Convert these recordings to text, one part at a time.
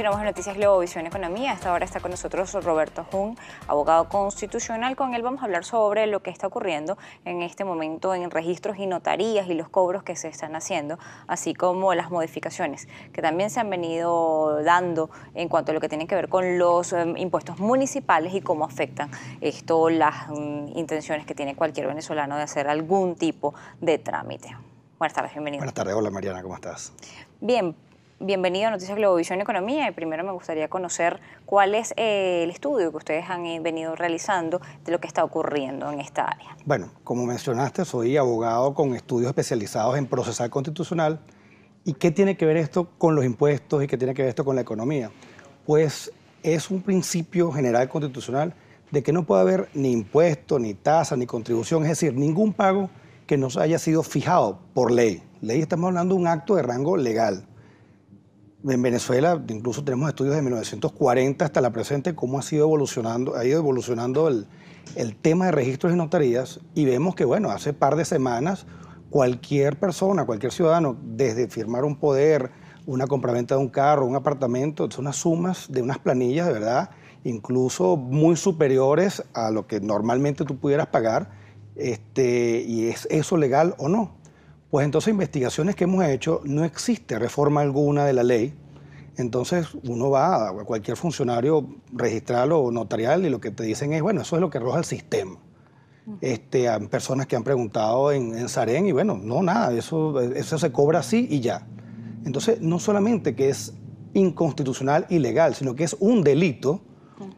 Continuamos en Noticias Globovisión Economía. Hasta ahora está con nosotros Roberto Jun, abogado constitucional. Con él vamos a hablar sobre lo que está ocurriendo en este momento en registros y notarías y los cobros que se están haciendo, así como las modificaciones que también se han venido dando en cuanto a lo que tiene que ver con los eh, impuestos municipales y cómo afectan esto las mm, intenciones que tiene cualquier venezolano de hacer algún tipo de trámite. Buenas tardes, bienvenido. Buenas tardes, hola Mariana, ¿cómo estás? Bien, Bienvenido a Noticias Globovisión Economía y primero me gustaría conocer cuál es eh, el estudio que ustedes han eh, venido realizando de lo que está ocurriendo en esta área. Bueno, como mencionaste, soy abogado con estudios especializados en procesal constitucional. ¿Y qué tiene que ver esto con los impuestos y qué tiene que ver esto con la economía? Pues es un principio general constitucional de que no puede haber ni impuesto, ni tasa, ni contribución, es decir, ningún pago que no haya sido fijado por ley. Ley estamos hablando de un acto de rango legal en Venezuela incluso tenemos estudios de 1940 hasta la presente, cómo ha sido evolucionando, ha ido evolucionando el, tema de registros y notarías y vemos que, bueno, hace par de semanas cualquier persona, cualquier ciudadano, desde firmar un poder, una compraventa de un carro, un apartamento, son unas sumas de unas planillas, de verdad, incluso muy superiores a lo que normalmente tú pudieras pagar, este, y es eso legal o no. Pues entonces investigaciones que hemos hecho, no existe reforma alguna de la ley. Entonces uno va a cualquier funcionario registral o notarial y lo que te dicen es, bueno, eso es lo que arroja el sistema. Este, personas que han preguntado en, en Sarén y bueno, no, nada, eso, eso se cobra así y ya. Entonces, no solamente que es inconstitucional y legal, sino que es un delito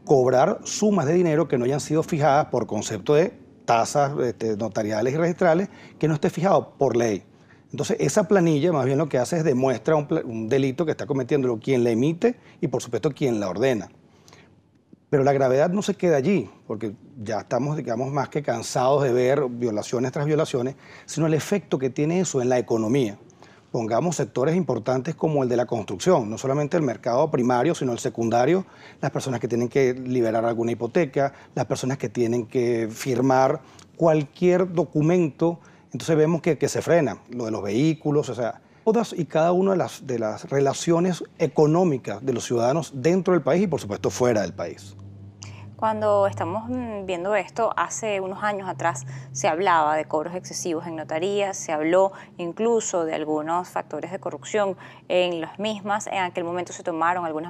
cobrar sumas de dinero que no hayan sido fijadas por concepto de tasas este, notariales y registrales que no esté fijado por ley. Entonces, esa planilla más bien lo que hace es demuestra un, delito que está cometiendo quien la emite y, por supuesto, quien la ordena. Pero la gravedad no se queda allí, porque ya estamos, digamos, más que cansados de ver violaciones tras violaciones, sino el efecto que tiene eso en la economía pongamos sectores importantes como el de la construcción, no solamente el mercado primario, sino el secundario, las personas que tienen que liberar alguna hipoteca, las personas que tienen que firmar cualquier documento, entonces vemos que, se frena, lo de los vehículos, o sea, todas y cada una de las relaciones económicas de los ciudadanos dentro del país y por supuesto fuera del país. Cuando estamos mm, viendo esto, hace unos años atrás se hablaba de cobros excesivos en notarías, se habló incluso de algunos factores de corrupción en las mismas. En aquel momento se tomaron algunas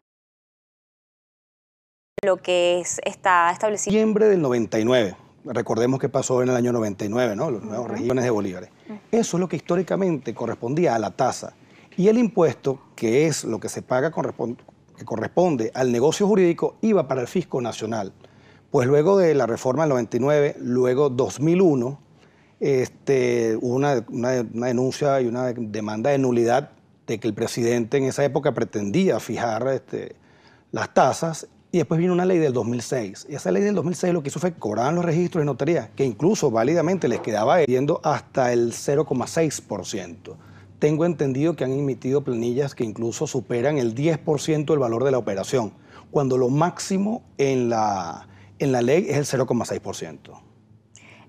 lo que está establecido. diciembre del 99. Recordemos que pasó en el año 99, ¿no? Los nuevos regímenes de bolívares. Eso es lo que históricamente correspondía a la tasa. Y el impuesto, que es lo que se paga que corresponde al negocio jurídico, iba para el fisco nacional. Pues luego de la reforma del 99, luego 2001, este, hubo una, denuncia y una demanda de nulidad de que el presidente en esa época pretendía fijar este, las tasas y después vino una ley del 2006. Y esa ley del 2006 lo que hizo fue cobrar los registros de notaría, que incluso válidamente les quedaba yendo hasta el 0,6%. Tengo entendido que han emitido planillas que incluso superan el 10% del valor de la operación, cuando lo máximo en la, en la ley es el 0,6%.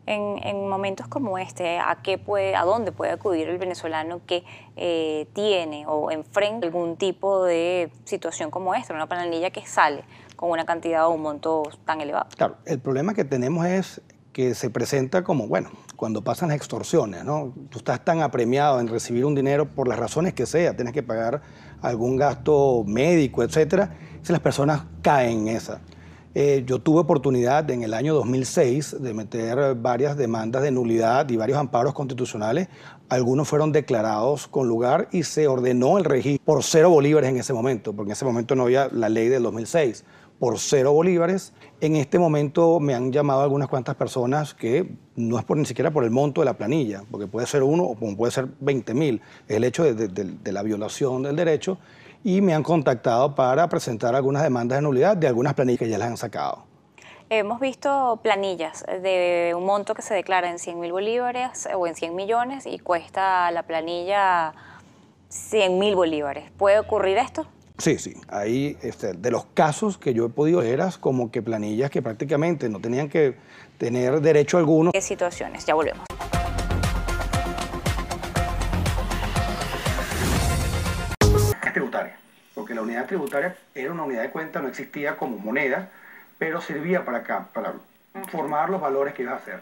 En, momentos como este, ¿a, qué puede, ¿a dónde puede acudir el venezolano que eh, tiene o enfrenta algún tipo de situación como esta, una planilla que sale con una cantidad o un monto tan elevado? Claro, el problema que tenemos es que se presenta como, bueno, cuando pasan extorsiones, ¿no? Tú estás tan apremiado en recibir un dinero por las razones que sea, tienes que pagar algún gasto médico, etcétera, si las personas caen en esa. Eh, yo tuve oportunidad en el año 2006 de meter varias demandas de nulidad y varios amparos constitucionales. Algunos fueron declarados con lugar y se ordenó el registro por cero bolívares en ese momento, porque en ese momento no había la ley del 2006. Por cero bolívares. En este momento me han llamado algunas cuantas personas que no es por ni siquiera por el monto de la planilla, porque puede ser uno o puede ser 20 mil. Es el hecho de la violación del derecho y me han contactado para presentar algunas demandas de nulidad de algunas planillas que ya las han sacado. Hemos visto planillas de un monto que se declara en 100 mil bolívares eh, o en 100 millones y cuesta la planilla 100 mil bolívares. ¿Puede ocurrir esto? Sí, sí. Ahí, este, de los casos que yo he podido ver, eras como que planillas que prácticamente no tenían que tener derecho alguno. ¿Qué situaciones? Ya volvemos. tributaria era una unidad de cuenta, no existía como moneda, pero servía para acá, para formar los valores que iba a hacer.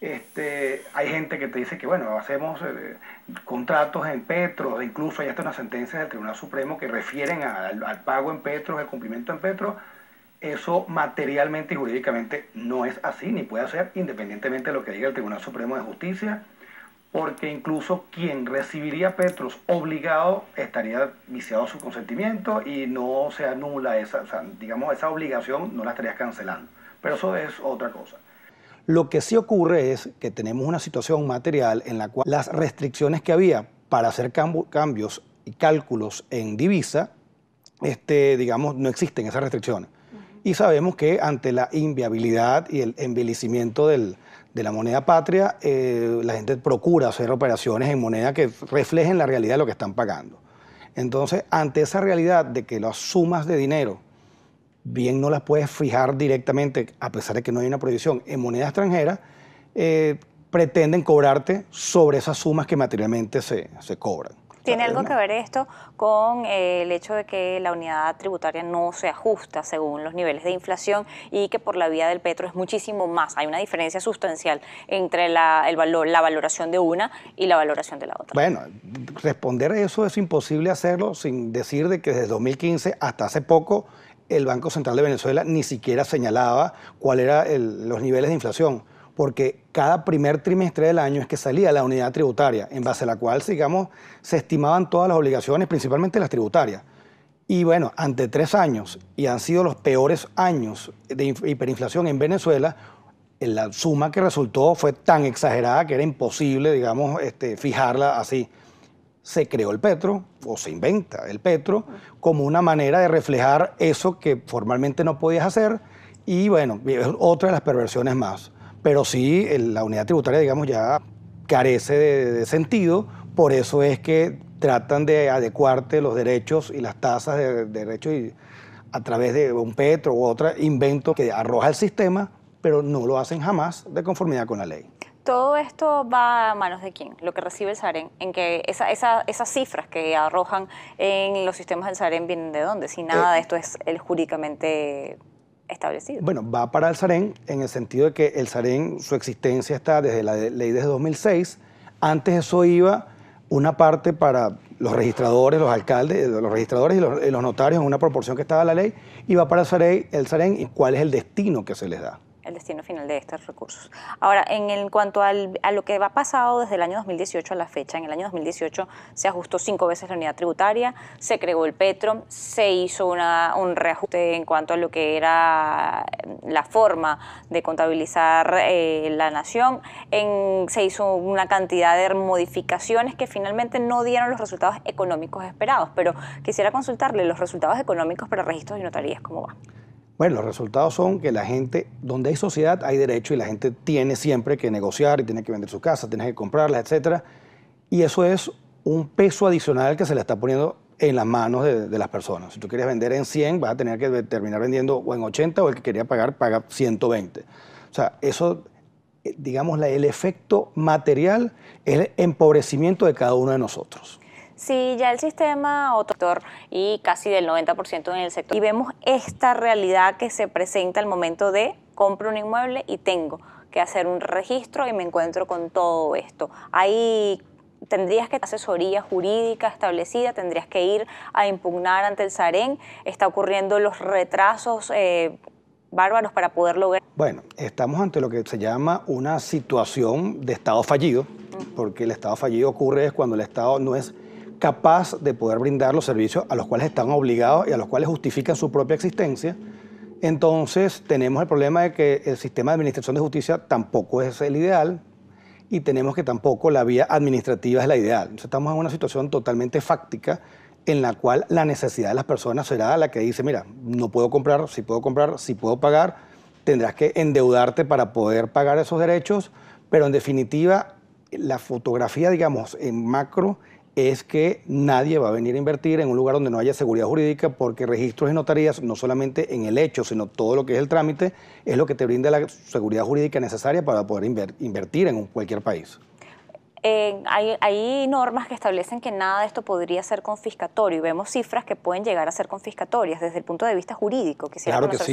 Este, hay gente que te dice que, bueno, hacemos eh, contratos en petros, e incluso hay hasta una sentencia del Tribunal Supremo que refieren al, pago en Petro, el cumplimiento en Petro. Eso materialmente y jurídicamente no es así, ni puede ser, independientemente de lo que diga el Tribunal Supremo de Justicia porque incluso quien recibiría Petros obligado estaría viciado su consentimiento y no se anula esa, digamos, esa obligación no la estarías cancelando. Pero eso es otra cosa. Lo que sí ocurre es que tenemos una situación material en la cual las restricciones que había para hacer cambios y cálculos en divisa, este, digamos, no existen esas restricciones. Y sabemos que ante la inviabilidad y el envilecimiento del, de la moneda patria, eh, la gente procura hacer operaciones en moneda que reflejen la realidad de lo que están pagando. Entonces, ante esa realidad de que las sumas de dinero bien no las puedes fijar directamente, a pesar de que no hay una prohibición, en moneda extranjera, eh, pretenden cobrarte sobre esas sumas que materialmente se cobran. ¿Tiene algo que ver esto con eh, el hecho de que la unidad tributaria no se ajusta según los niveles de inflación y que por la vía del petro es muchísimo más? Hay una diferencia sustancial entre la, el valor, la valoración de una y la valoración de la otra. Bueno, responder eso es imposible hacerlo sin decir de que desde 2015 hasta hace poco el Banco Central de Venezuela ni siquiera señalaba cuáles eran los niveles de inflación porque cada primer trimestre del año es que salía la unidad tributaria, en base a la cual, digamos, se estimaban todas las obligaciones, principalmente las tributarias. Y bueno, ante tres años, y han sido los peores años de hiperinflación en Venezuela, la suma que resultó fue tan exagerada que era imposible, digamos, este, fijarla así. Se creó el petro, o se inventa el petro, como una manera de reflejar eso que formalmente no podías hacer, y bueno, otra de las perversiones más pero sí la unidad tributaria, digamos, ya carece de, sentido, por eso es que tratan de adecuarte los derechos y las tasas de, derecho derechos a través de un petro u otro invento que arroja el sistema, pero no lo hacen jamás de conformidad con la ley. ¿Todo esto va a manos de quién? Lo que recibe el SAREN, en que esa, esa, esas cifras que arrojan en los sistemas del SAREN vienen de dónde, si nada eh, de esto es el jurídicamente establecido. Bueno, va para el SAREN en el sentido de que el Saren su existencia está desde la ley desde 2006. Antes eso iba una parte para los registradores, los alcaldes, eh, los registradores y los, notarios en una proporción que estaba la ley, y va para el SAREN, el Sarén y cuál es el destino que se les da el destino final de estos recursos. Ahora, en, cuanto al, a lo que va pasado desde el año 2018 a la fecha, en el año 2018 se ajustó cinco veces la unidad tributaria, se creó el Petro, se hizo una, un reajuste en cuanto a lo que era mm, la forma de contabilizar eh, la nación, se hizo una cantidad de modificaciones que finalmente no dieron los resultados económicos esperados, pero quisiera consultarle los resultados económicos para registros y notarías, ¿cómo va? Bueno, los resultados son que la gente, donde hay sociedad hay derecho y la gente tiene siempre que negociar y tiene que vender su casa, tiene que comprarla, etc. Y eso es un peso adicional que se le está poniendo en las manos de, las personas. Si tú quieres vender en 100, vas a tener que terminar vendiendo o en 80 o el que quería pagar paga 120. O sea, eso, eh, digamos, el efecto material es el empobrecimiento de cada uno de nosotros. Sí, ya el sistema autor y casi del 90% en el sector y vemos esta realidad que se presenta al momento de compro un inmueble y tengo que hacer un registro y me encuentro con todo esto. Ahí tendrías que asesoría jurídica establecida, tendrías que ir a impugnar ante el SAREN, Está ocurriendo los retrasos eh, bárbaros para poder lograr. Bueno, estamos ante lo que se llama una situación de Estado fallido, porque el Estado fallido ocurre es cuando el Estado no es capaz de poder brindar los servicios a los cuales están obligados y a los cuales justifican su propia existencia, entonces tenemos el problema de que el sistema de administración de justicia tampoco es el ideal y tenemos que tampoco la vía administrativa es la ideal. Entonces estamos en una situación totalmente fáctica en la cual la necesidad de las personas será la que dice, mira, no puedo comprar, si puedo comprar, si puedo pagar, tendrás que endeudarte para poder pagar esos derechos, pero en definitiva la fotografía, digamos, en macro es que nadie va a venir a invertir en un lugar donde no haya seguridad jurídica porque registros y notarías, no solamente en el hecho, sino todo lo que es el trámite, es lo que te brinda la seguridad jurídica necesaria para poder invertir en cualquier país hay, normas que establecen que nada de esto podría ser confiscatorio y vemos cifras que pueden llegar a ser confiscatorias desde el punto de vista jurídico. claro que sí.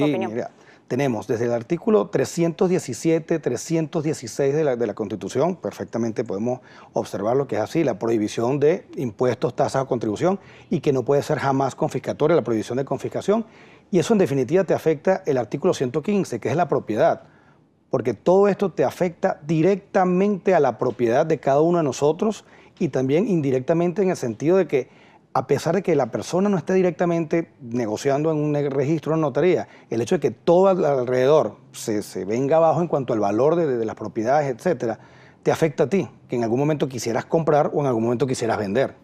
tenemos desde el artículo 317, 316 de la, de la Constitución, perfectamente podemos observar lo que es así, la prohibición de impuestos, tasas o contribución y que no puede ser jamás confiscatoria, la prohibición de confiscación. Y eso en definitiva te afecta el artículo 115, que es la propiedad porque todo esto te afecta directamente a la propiedad de cada uno de nosotros y también indirectamente en el sentido de que a pesar de que la persona no esté directamente negociando en un registro en notaría, el hecho de que todo alrededor se, venga abajo en cuanto al valor de, las propiedades, etcétera, te afecta a ti, que en algún momento quisieras comprar o en algún momento quisieras vender.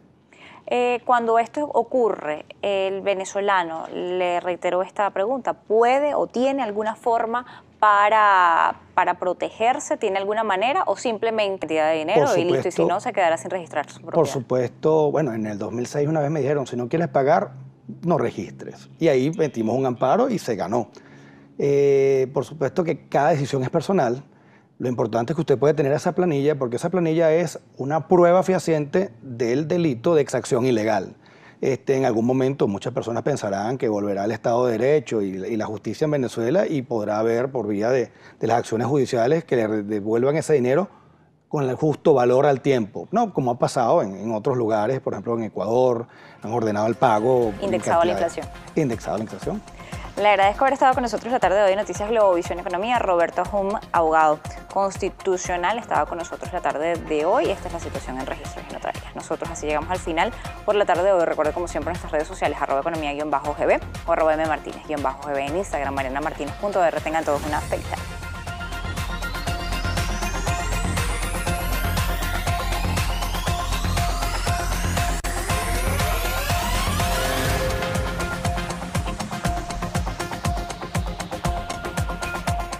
Eh, cuando esto ocurre, el venezolano, le reiteró esta pregunta, ¿puede o tiene alguna forma para, protegerse? ¿Tiene alguna manera o simplemente cantidad de dinero y listo? Y si no, se quedará sin registrar su Por supuesto, bueno, en el 2006 una vez me dijeron, si no quieres pagar, no registres. Y ahí metimos un amparo y se ganó. Eh, por supuesto que cada decisión es personal. Lo importante es que usted puede tener esa planilla porque esa planilla es una prueba fehaciente del delito de exacción ilegal. Este, en algún momento muchas personas pensarán que volverá al Estado de Derecho y, la justicia en Venezuela y podrá haber por vía de, las acciones judiciales que le devuelvan ese dinero con el justo valor al tiempo, no como ha pasado en, otros lugares, por ejemplo en Ecuador, han ordenado el pago. Indexado a la inflación. Indexado a la inflación. Le agradezco haber estado con nosotros la tarde de hoy en Noticias Globovisión Economía. Roberto Hum, abogado constitucional, estaba con nosotros la tarde de hoy. Esta es la situación en Registro General nosotros. Así llegamos al final por la tarde de hoy. Recuerde, como siempre nuestras redes sociales, arroba economía-gb o arroba mmartínez-gb en Instagram, marianamartínez.r. Tengan todos una fecha.